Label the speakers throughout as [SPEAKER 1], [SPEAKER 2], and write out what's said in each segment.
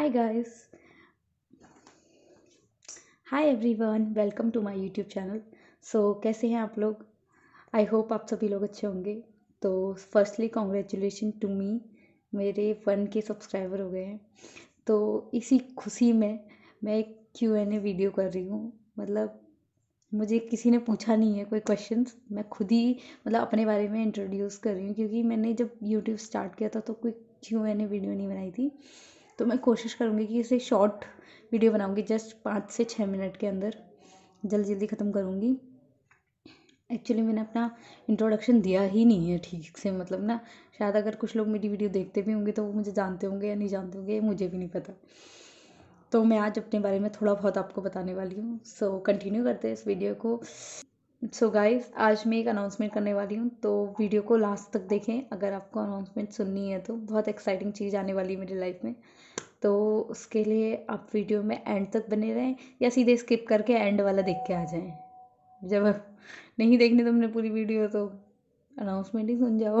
[SPEAKER 1] hi guys hi everyone welcome to my YouTube channel so कैसे हैं आप लोग आई होप आप सभी लोग अच्छे होंगे तो फर्स्टली कॉन्ग्रेचुलेशन टू मी मेरे वन के सब्सक्राइबर हो गए हैं तो इसी खुशी में मैं एक क्यू एन ए वीडियो कर रही हूँ मतलब मुझे किसी ने पूछा नहीं है कोई क्वेश्चन मैं खुद ही मतलब अपने बारे में इंट्रोड्यूस कर रही हूँ क्योंकि मैंने जब यूट्यूब स्टार्ट किया था तो कोई क्यू एन ए वीडियो नहीं बनाई थी तो मैं कोशिश करूँगी कि इसे शॉर्ट वीडियो बनाऊँगी जस्ट पाँच से छः मिनट के अंदर जल्दी जल्दी ख़त्म करूँगी एक्चुअली मैंने अपना इंट्रोडक्शन दिया ही नहीं है ठीक से मतलब ना शायद अगर कुछ लोग मेरी वीडियो देखते भी होंगे तो वो मुझे जानते होंगे या नहीं जानते होंगे मुझे भी नहीं पता तो मैं आज अपने बारे में थोड़ा बहुत आपको बताने वाली हूँ सो कंटिन्यू करते हैं इस वीडियो को सो so गाइस आज मैं एक अनाउंसमेंट करने वाली हूँ तो वीडियो को लास्ट तक देखें अगर आपको अनाउंसमेंट सुननी है तो बहुत एक्साइटिंग चीज़ आने वाली है मेरी लाइफ में तो उसके लिए आप वीडियो में एंड तक बने रहें या सीधे स्किप करके एंड वाला देख के आ जाएं जब नहीं देखने तुमने पूरी वीडियो तो अनाउंसमेंट ही सुन जाओ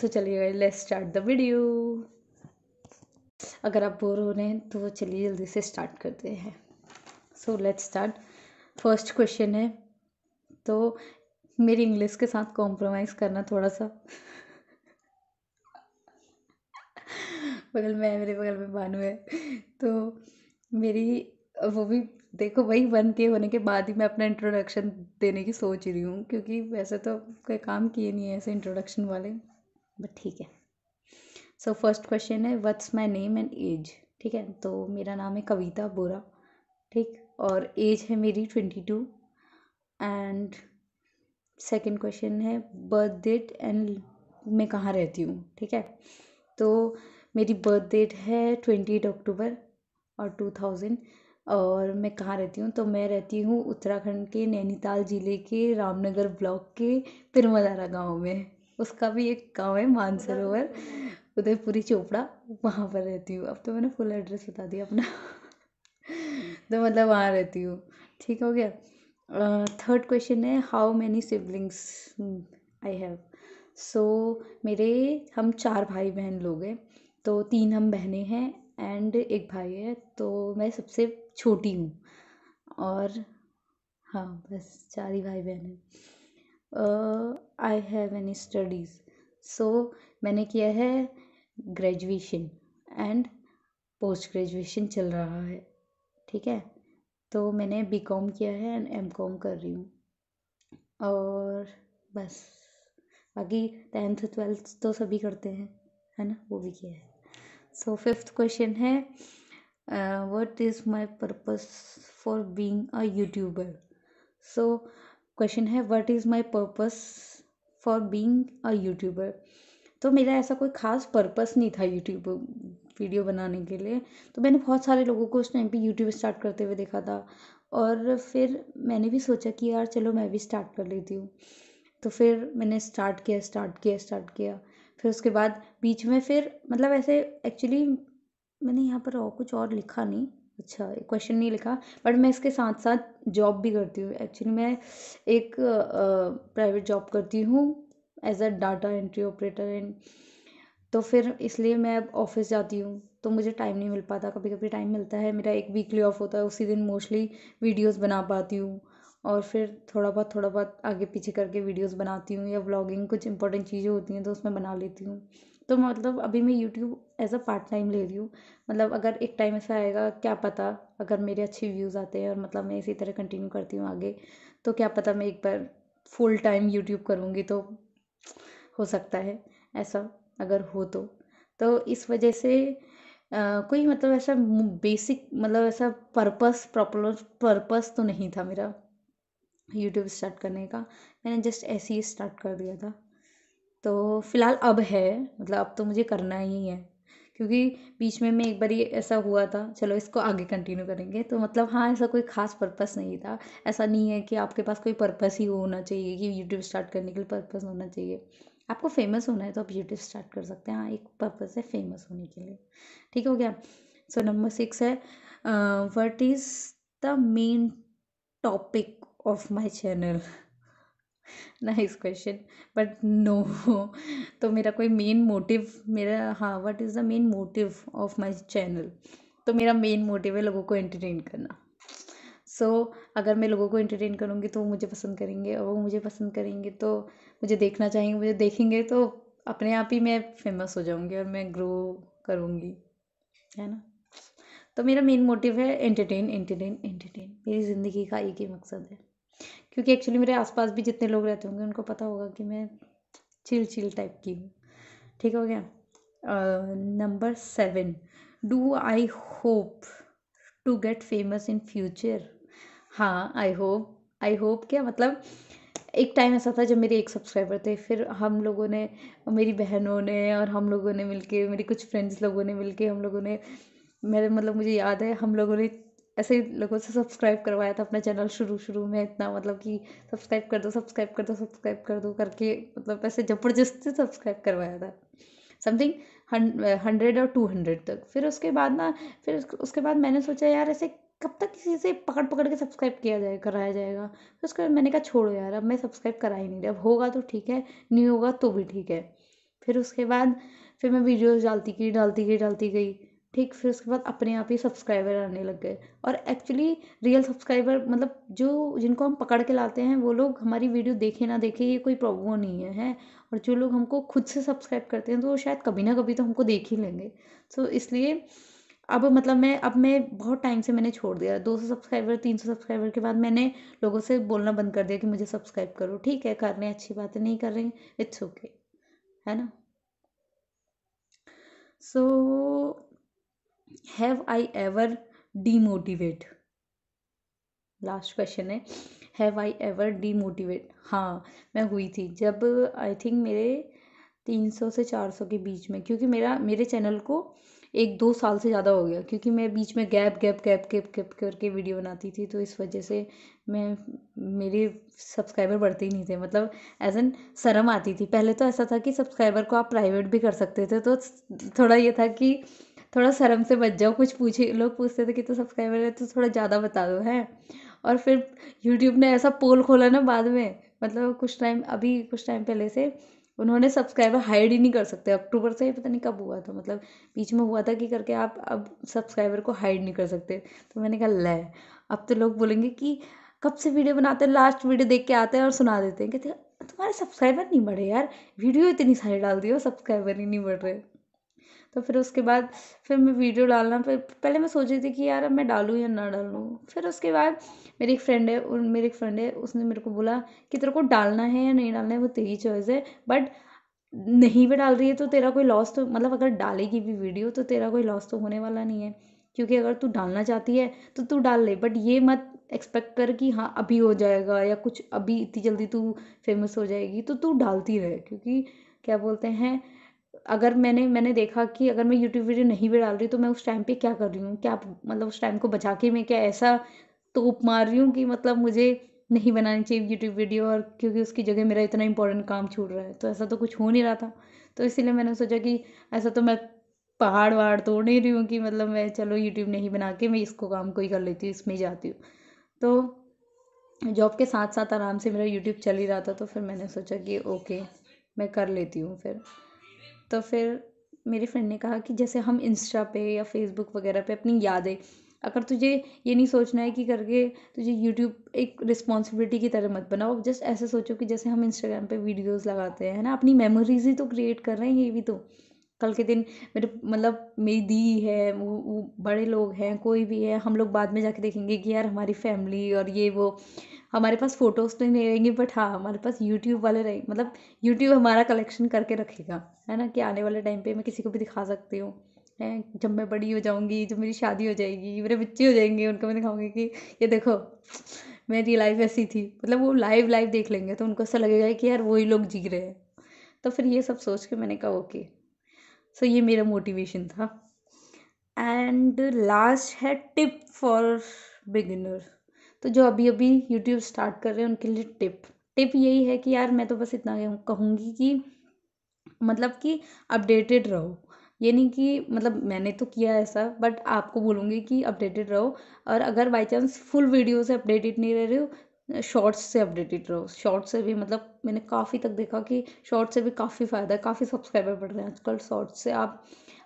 [SPEAKER 1] तो चलिए लेट्स स्टार्ट द वीडियो अगर आप बोर हो रहे हैं तो चलिए जल्दी से स्टार्ट करते हैं so let's start first question है तो मेरी इंग्लिश के साथ कॉम्प्रोमाइज़ करना थोड़ा सा बगल में है मेरे बगल में भानु है तो मेरी वो भी देखो वही वन के होने के बाद ही मैं अपना इंट्रोडक्शन देने की सोच रही हूँ क्योंकि वैसे तो कोई काम किए नहीं है ऐसे इंट्रोडक्शन वाले बट ठीक है सो फर्स्ट क्वेश्चन है what's my name and age ठीक है तो मेरा नाम है कविता बोरा ठीक और एज है मेरी twenty two and second question है बर्थ डेट एंड मैं कहाँ रहती हूँ ठीक है तो मेरी बर्थ डेट है ट्वेंटी एट अक्टूबर और टू थाउज़ेंड और मैं कहाँ रहती हूँ तो मैं रहती हूँ उत्तराखंड के नैनीताल ज़िले के रामनगर ब्लॉक के पिरमदारा गाँव में उसका भी एक गाँव है मानसरोवर उदयपुरी चोपड़ा वहाँ पर रहती हूँ अब तो मैंने फुल एड्रेस बता दिया अपना तो मतलब वहाँ रहती हूँ ठीक हो गया थर्ड uh, क्वेश्चन है how many siblings I have so मेरे हम चार भाई बहन लोग हैं तो तीन हम बहनें हैं एंड एक भाई है तो मैं सबसे छोटी हूँ और हाँ बस चार ही भाई बहन हैं I have any studies so मैंने किया है ग्रेजुएशन एंड पोस्ट ग्रेजुएशन चल रहा है ठीक है तो मैंने बी कॉम किया है एंड एम कॉम कर रही हूँ और बस बाकी टेंथ ट्वेल्थ तो सभी करते हैं है ना वो भी किया है सो फिफ्थ क्वेश्चन है what is my purpose for being a YouTuber so question है what is my purpose for being a YouTuber तो मेरा ऐसा कोई ख़ास पर्पस नहीं था यूट्यूब वीडियो बनाने के लिए तो मैंने बहुत सारे लोगों को उस टाइम पे यूट्यूब स्टार्ट करते हुए देखा था और फिर मैंने भी सोचा कि यार चलो मैं भी स्टार्ट कर लेती हूँ तो फिर मैंने स्टार्ट किया स्टार्ट किया स्टार्ट किया फिर उसके बाद बीच में फिर मतलब ऐसे एक्चुअली मैंने यहाँ पर और कुछ और लिखा नहीं अच्छा क्वेश्चन नहीं लिखा बट मैं इसके साथ साथ जॉब भी करती हूँ एक्चुअली मैं एक प्राइवेट जॉब करती हूँ as a data entry operator and तो फिर इसलिए मैं अब ऑफिस जाती हूँ तो मुझे टाइम नहीं मिल पाता कभी कभी टाइम मिलता है मेरा एक वीकली ऑफ होता है उसी दिन मोस्टली वीडियोस बना पाती हूँ और फिर थोड़ा बहुत थोड़ा बहुत आगे पीछे करके वीडियोस बनाती हूँ या व्लॉगिंग कुछ इंपॉर्टेंट चीज़ें होती हैं तो उसमें बना लेती हूँ तो मतलब अभी मैं YouTube as a part time ले रही हूँ मतलब अगर एक टाइम ऐसा आएगा क्या पता अगर मेरे अच्छे व्यूज़ आते हैं और मतलब मैं इसी तरह कंटिन्यू करती हूँ आगे तो क्या पता मैं एक बार फुल टाइम यूट्यूब करूँगी तो हो सकता है ऐसा अगर हो तो तो इस वजह से आ, कोई मतलब ऐसा बेसिक मतलब ऐसा पर्पस प्रॉपर पर्पस तो नहीं था मेरा यूट्यूब स्टार्ट करने का मैंने जस्ट ऐसे ही स्टार्ट कर दिया था तो फ़िलहाल अब है मतलब अब तो मुझे करना ही है क्योंकि बीच में मैं एक बार ये ऐसा हुआ था चलो इसको आगे कंटिन्यू करेंगे तो मतलब हाँ ऐसा कोई ख़ास पर्पस नहीं था ऐसा नहीं है कि आपके पास कोई पर्पस ही होना चाहिए कि यूट्यूब स्टार्ट करने के लिए पर्पस होना चाहिए आपको फेमस होना है तो आप यूट्यूब स्टार्ट कर सकते हैं हाँ एक पर्पस है फेमस होने के लिए ठीक हो गया सो नंबर सिक्स है what is the main topic of my channel nice question but no तो मेरा कोई मेन मोटिव मेरा हाँ what is the main motive of my channel तो मेरा मेन मोटिव है लोगों को एंटरटेन करना सो so, अगर मैं लोगों को एंटरटेन करूँगी तो वो मुझे पसंद करेंगे और वो मुझे पसंद करेंगे तो मुझे देखना चाहेंगे मुझे देखेंगे तो अपने आप ही मैं फेमस हो जाऊँगी और मैं ग्रो करूँगी है ना तो मेरा मेन मोटिव है एंटरटेन एंटरटेन एंटरटेन मेरी ज़िंदगी का एक ही मकसद है क्योंकि एक्चुअली मेरे आसपास भी जितने लोग रहते होंगे उनको पता होगा कि मैं चिल चिल टाइप की हूँ ठीक हो गया number seven do I hope to get famous in future हाँ आई होप आई होप क्या मतलब एक टाइम ऐसा था जब मेरे एक सब्सक्राइबर थे फिर हम लोगों ने मेरी बहनों ने और हम लोगों ने मिलके मेरी कुछ फ्रेंड्स लोगों ने मिलके हम लोगों ने मेरे मतलब मुझे याद है हम लोगों ने ऐसे ही लोगों से सब्सक्राइब करवाया था अपना चैनल शुरू शुरू में इतना मतलब कि सब्सक्राइब कर दो सब्सक्राइब कर दो सब्सक्राइब कर दो करके मतलब ऐसे ज़बरदस्ती सब्सक्राइब करवाया था समथिंग हंड्रेड और टू हंड्रेड तक फिर उसके बाद ना फिर उसके बाद मैंने सोचा यार ऐसे कब तक किसी से पकड़ पकड़ के सब्सक्राइब किया जाए कराया जाएगा फिर उसके बाद मैंने कहा छोड़ो यार अब मैं सब्सक्राइब करा ही नहीं रहा अब होगा तो ठीक है नहीं होगा तो भी ठीक है फिर उसके बाद फिर मैं वीडियोज़ डालती गई डालती गई डालती गई ठीक फिर उसके बाद अपने आप ही सब्सक्राइबर आने लग गए और एक्चुअली रियल सब्सक्राइबर मतलब जो जिनको हम पकड़ के लाते हैं वो लोग हमारी वीडियो देखे ना देखे ये कोई प्रॉब्लम नहीं है है और जो लोग हमको खुद से सब्सक्राइब करते हैं तो वो शायद कभी ना कभी तो हमको देख ही लेंगे सो so, इसलिए अब मतलब मैं अब मैं बहुत टाइम से मैंने छोड़ दिया दो सौ सब्सक्राइबर तीन सौ सब्सक्राइबर के बाद मैंने लोगों से बोलना बंद कर दिया कि मुझे सब्सक्राइब करो ठीक है कर रहे हैं अच्छी बातें नहीं कर रहे हैं इट्स ओके okay, है ना so so, have I ever demotivate last question है हैव आई एवर डीमोटिवेट हाँ मैं हुई थी जब आई थिंक मेरे तीन सौ से चार सौ के बीच में क्योंकि मेरा मेरे चैनल को एक दो साल से ज़्यादा हो गया क्योंकि मैं बीच में gap gap gap gap gap करके वीडियो बनाती थी तो इस वजह से मैं मेरे सब्सक्राइबर बढ़ते ही नहीं थे मतलब एज एन शर्म आती थी पहले तो ऐसा था कि सब्सक्राइबर को आप प्राइवेट भी कर सकते थे तो थोड़ा ये था कि थोड़ा शर्म से बच जाओ कुछ पूछे लोग पूछते थे कि तो सब्सक्राइबर है तो थोड़ा ज़्यादा बता दो है और फिर यूट्यूब ने ऐसा पोल खोला ना बाद में मतलब कुछ टाइम अभी कुछ टाइम पहले से उन्होंने सब्सक्राइबर हाइड ही नहीं कर सकते अक्टूबर से पता नहीं कब हुआ था मतलब बीच में हुआ था कि करके आप अब सब्सक्राइबर को हाइड नहीं कर सकते तो मैंने कहा ले अब तो लोग बोलेंगे कि कब से वीडियो बनाते हैं लास्ट वीडियो देख के आते हैं और सुना देते हैं कहते तुम्हारे सब्सक्राइबर नहीं बढ़े यार वीडियो इतनी सारी डाल दी हो सब्सक्राइबर ही नहीं बढ़ रहे तो फिर उसके बाद फिर मैं वीडियो डालना पहले मैं सोच रही थी कि यार अब मैं डालूँ या ना डालूँ फिर उसके बाद मेरी एक फ्रेंड है मेरी एक फ्रेंड है उसने मेरे को बोला कि तेरे को डालना है या नहीं डालना है वो तेरी चॉइस है बट नहीं भी डाल रही है तो तेरा कोई लॉस तो मतलब अगर डालेगी भी वीडियो तो तेरा कोई लॉस तो होने वाला नहीं है क्योंकि अगर तू डालना चाहती है तो तू डाल ले बट ये मत एक्सपेक्ट कर कि हाँ अभी हो जाएगा या कुछ अभी इतनी जल्दी तू फेमस हो जाएगी तो तू डालती रहे क्योंकि क्या बोलते हैं अगर मैंने मैंने देखा कि अगर मैं यूट्यूब वीडियो नहीं भी डाल रही तो मैं उस टाइम पे क्या कर रही हूँ क्या मतलब उस टाइम को बचा के मैं क्या ऐसा तोप मार रही हूँ कि मतलब मुझे नहीं बनानी चाहिए यूट्यूब वीडियो और क्योंकि उसकी जगह मेरा इतना इंपॉर्टेंट काम छूट रहा है तो ऐसा तो कुछ हो नहीं रहा था तो इसीलिए मैंने सोचा कि ऐसा तो मैं पहाड़ वहाड़ तोड़ नहीं रही हूँ कि मतलब मैं चलो यूट्यूब नहीं बना के मैं इसको काम को ही कर लेती हूँ इसमें ही जाती हूँ तो जॉब के साथ साथ आराम से मेरा यूट्यूब चल ही रहा था तो फिर मैंने सोचा कि ओके मैं कर लेती हूँ फिर तो फिर मेरे फ्रेंड ने कहा कि जैसे हम इंस्टा पे या फेसबुक वगैरह पे अपनी यादें अगर तुझे ये नहीं सोचना है कि करके तुझे यूट्यूब एक रिस्पॉन्सिबिलिटी की तरह मत बनाओ जस्ट ऐसे सोचो कि जैसे हम इंस्टाग्राम पे वीडियोस लगाते हैं ना अपनी मेमोरीज ही तो क्रिएट कर रहे हैं ये भी तो कल के दिन मेरे मतलब मेरी दी है वो, वो बड़े लोग हैं कोई भी है हम लोग बाद में जाके देखेंगे कि यार हमारी फैमिली और ये वो हमारे पास फ़ोटोज़ तो नहीं रहेंगी बट हाँ हमारे पास यूट्यूब वाले रहे मतलब यूट्यूब हमारा कलेक्शन करके रखेगा है ना कि आने वाले टाइम पे मैं किसी को भी दिखा सकती हूँ है जब मैं बड़ी हो जाऊँगी जब मेरी शादी हो जाएगी मेरे बच्चे हो जाएंगे उनको मैं दिखाऊंगी कि ये देखो मेरी लाइफ ऐसी थी मतलब वो लाइव लाइव देख लेंगे तो उनको ऐसा लगेगा कि यार वही लोग जी रहे हैं तो फिर ये सब सोच के मैंने कहा ओके सो ये मेरा मोटिवेशन था एंड लास्ट है टिप फॉर बिगिनर तो जो अभी अभी यूट्यूब स्टार्ट कर रहे हैं उनके लिए टिप टिप यही है कि यार मैं तो बस इतना कहूँगी कि मतलब कि अपडेटेड रहो ये नहीं कि मतलब मैंने तो किया ऐसा बट आपको बोलूँगी कि अपडेटेड रहो और अगर बाई चांस फुल वीडियो से अपडेटेड नहीं रह रहे हो शॉर्ट्स से अपडेटेड रहो शॉर्ट्स से भी मतलब मैंने काफ़ी तक देखा कि शॉर्ट्स से भी काफ़ी फ़ायदा है काफ़ी सब्सक्राइबर बढ़ रहे हैं आजकल शॉर्ट्स से आप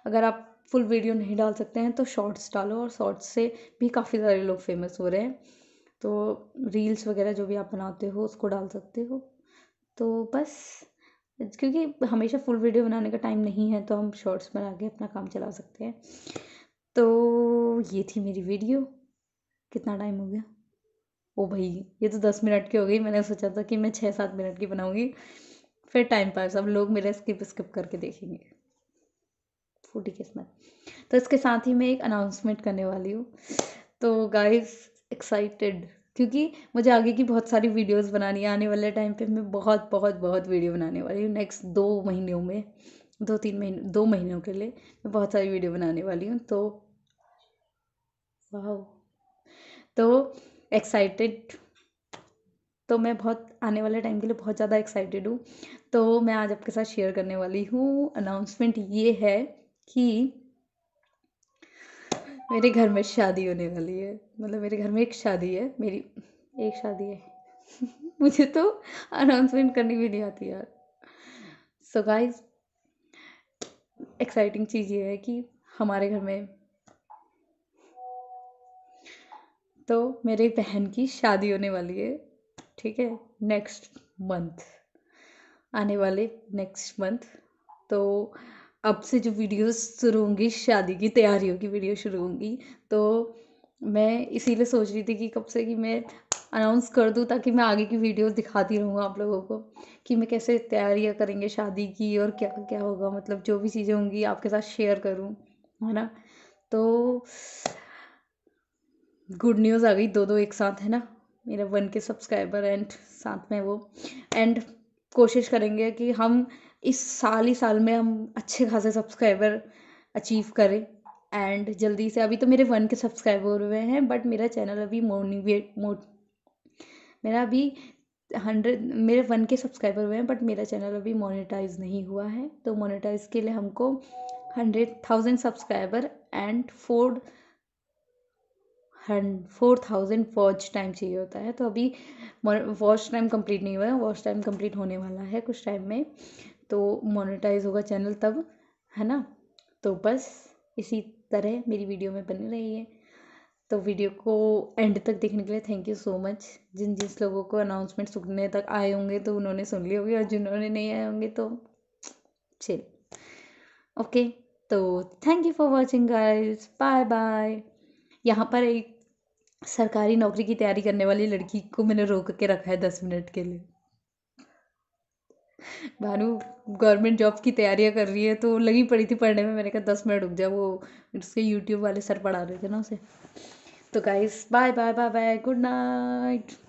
[SPEAKER 1] अगर आप फुल वीडियो नहीं डाल सकते हैं तो शॉर्ट्स डालो और शॉर्ट्स से भी काफ़ी सारे लोग फेमस हो रहे हैं तो रील्स वगैरह जो भी आप बनाते हो उसको डाल सकते हो तो बस क्योंकि हमेशा फुल वीडियो बनाने का टाइम नहीं है तो हम शॉर्ट्स बना के अपना काम चला सकते हैं तो ये थी मेरी वीडियो कितना टाइम हो गया ओ भाई ये तो दस मिनट की हो गई मैंने सोचा था कि मैं छः सात मिनट की बनाऊँगी फिर टाइम पास अब लोग मेरा स्किप स्किप करके देखेंगे फूटी किस्मत तो इसके साथ ही मैं एक अनाउंसमेंट करने वाली हूँ तो गाइस एक्साइटेड क्योंकि मुझे आगे की बहुत सारी वीडियोस बनानी है आने वाले टाइम पे मैं बहुत बहुत बहुत वीडियो बनाने वाली हूँ नेक्स्ट दो महीनों में दो तीन महीने दो महीनों के लिए मैं बहुत सारी वीडियो बनाने वाली हूँ तो वाह तो एक्साइटेड तो मैं बहुत आने वाले टाइम के लिए बहुत ज़्यादा एक्साइटेड हूँ तो मैं आज आपके साथ शेयर करने वाली हूँ अनाउंसमेंट ये है कि मेरे घर में शादी होने वाली है मतलब मेरे घर में एक शादी है मेरी एक शादी है मुझे तो अनाउंसमेंट करनी भी नहीं आती यार सो गाइस एक्साइटिंग चीज़ ये है कि हमारे घर में तो मेरे बहन की शादी होने वाली है ठीक है नेक्स्ट मंथ आने वाले नेक्स्ट मंथ तो अब से जो वीडियोस शुरू होंगी शादी की तैयारियों की वीडियो शुरू होंगी तो मैं इसीलिए सोच रही थी कि कब से कि मैं अनाउंस कर दूँ ताकि मैं आगे की वीडियोस दिखाती रहूँगा आप लोगों को कि मैं कैसे तैयारियाँ करेंगे शादी की और क्या क्या होगा मतलब जो भी चीज़ें होंगी आपके साथ शेयर करूँ है ना तो गुड न्यूज़ आ गई दो दो एक साथ है ना मेरा वन के सब्सक्राइबर एंड साथ में वो एंड कोशिश करेंगे कि हम इस साल ही साल में हम अच्छे खासे सब्सक्राइबर अचीव करें एंड जल्दी से अभी तो मेरे वन के सब्सक्राइबर हुए हैं बट मेरा चैनल अभी मोटिवेट मोट मेरा अभी हंड्रेड मेरे वन के सब्सक्राइबर हुए हैं बट मेरा चैनल अभी मोनेटाइज नहीं हुआ है तो मोनेटाइज के लिए हमको hundred thousand subscriber and four hundred four thousand watch time चाहिए होता है तो अभी वॉच टाइम कंप्लीट नहीं हुआ है वॉच टाइम कंप्लीट होने वाला है कुछ टाइम में तो मोनेटाइज होगा चैनल तब है ना तो बस इसी तरह मेरी वीडियो में बनी रही है तो वीडियो को एंड तक देखने के लिए थैंक यू सो मच जिन जिस लोगों को अनाउंसमेंट सुनने तक आए होंगे तो उन्होंने सुन ली होगी और जिन्होंने नहीं आए होंगे तो चल ओके तो thank you for watching guys bye bye यहाँ पर एक सरकारी नौकरी की तैयारी करने वाली लड़की को मैंने रोक के रखा है दस मिनट के लिए भानु गवर्नमेंट जॉब की तैयारियां कर रही है तो लगी पड़ी थी पढ़ने में मैंने कहा दस मिनट रुक जाए वो उसके यूट्यूब वाले सर पढ़ा रहे थे ना उसे तो guys bye bye bye bye good night